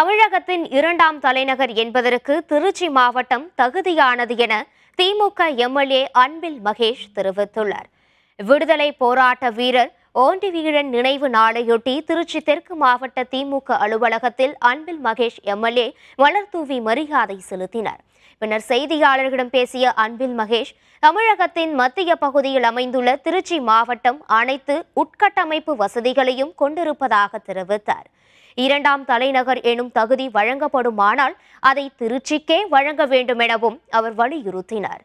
தமிழகத்தின் இரண்டாம் தலைநகர் என்பதற்கு திருச்சி மாவட்டம் தகுதியானது என திமுக எம்எல்ஏ அன்பில் மகேஷ் தெரிவித்துள்ளார் விடுதலை போராட்ட வீரர் ஓண்டி வீழன் நினைவு நாளையொட்டி திருச்சி தெற்கு மாவட்ட திமுக அலுவலகத்தில் அன்பில் மகேஷ் எம்எல்ஏ மலர்தூவி மரியாதை செலுத்தினர் பின்னர் செய்தியாளர்களிடம் பேசிய அன்பில் மகேஷ் தமிழகத்தின் மத்திய பகுதியில் அமைந்துள்ள திருச்சி மாவட்டம் அனைத்து உட்கட்டமைப்பு வசதிகளையும் கொண்டிருப்பதாக தெரிவித்தார் இரண்டாம் தலைநகர் எனும் தகுதி வழங்கப்படுமானால் அதை திருச்சிக்கே வழங்க வேண்டும் எனவும் அவர் வலியுறுத்தினார்